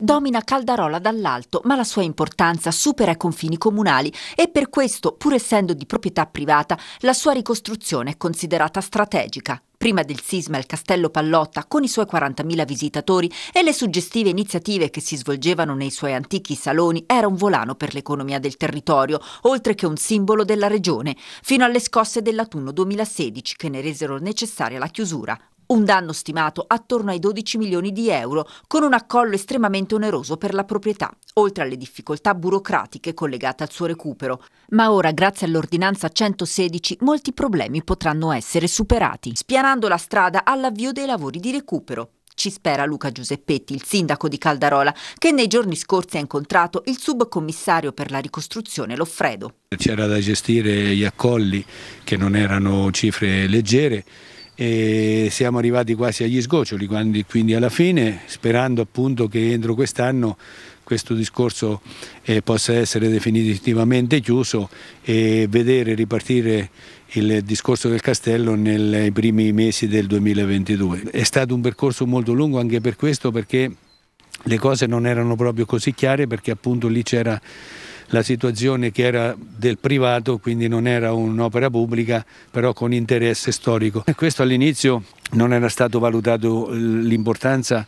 domina Caldarola dall'alto, ma la sua importanza supera i confini comunali e per questo, pur essendo di proprietà privata, la sua ricostruzione è considerata strategica. Prima del sisma il castello Pallotta, con i suoi 40.000 visitatori e le suggestive iniziative che si svolgevano nei suoi antichi saloni, era un volano per l'economia del territorio, oltre che un simbolo della regione, fino alle scosse dell'autunno 2016 che ne resero necessaria la chiusura, un danno stimato attorno ai 12 milioni di euro, con un accollo estremamente oneroso per la proprietà, oltre alle difficoltà burocratiche collegate al suo recupero. Ma ora, grazie all'ordinanza 116, molti problemi potranno essere superati, spianando la strada all'avvio dei lavori di recupero. Ci spera Luca Giuseppetti, il sindaco di Caldarola, che nei giorni scorsi ha incontrato il subcommissario per la ricostruzione Loffredo. C'era da gestire gli accolli, che non erano cifre leggere, e siamo arrivati quasi agli sgoccioli, quindi, quindi alla fine sperando appunto che entro quest'anno questo discorso eh, possa essere definitivamente chiuso e vedere ripartire il discorso del castello nei primi mesi del 2022. È stato un percorso molto lungo anche per questo perché le cose non erano proprio così chiare perché appunto lì c'era la situazione che era del privato, quindi non era un'opera pubblica, però con interesse storico. E Questo all'inizio non era stato valutato l'importanza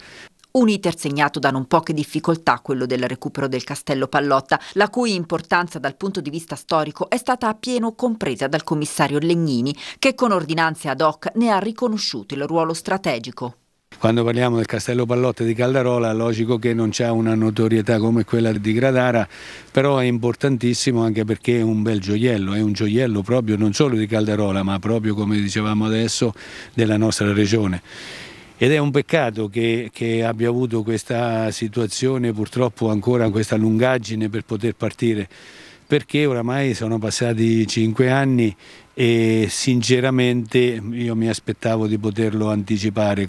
un iter segnato da non poche difficoltà, quello del recupero del castello Pallotta, la cui importanza dal punto di vista storico è stata appieno compresa dal commissario Legnini, che con ordinanze ad hoc ne ha riconosciuto il ruolo strategico quando parliamo del Castello Pallotte di Caldarola, logico che non c'è una notorietà come quella di Gradara, però è importantissimo anche perché è un bel gioiello, è un gioiello proprio non solo di Caldarola, ma proprio come dicevamo adesso della nostra regione. Ed è un peccato che, che, abbia avuto questa situazione, purtroppo ancora questa lungaggine per poter partire, perché oramai sono passati cinque anni e sinceramente io mi aspettavo di poterlo anticipare.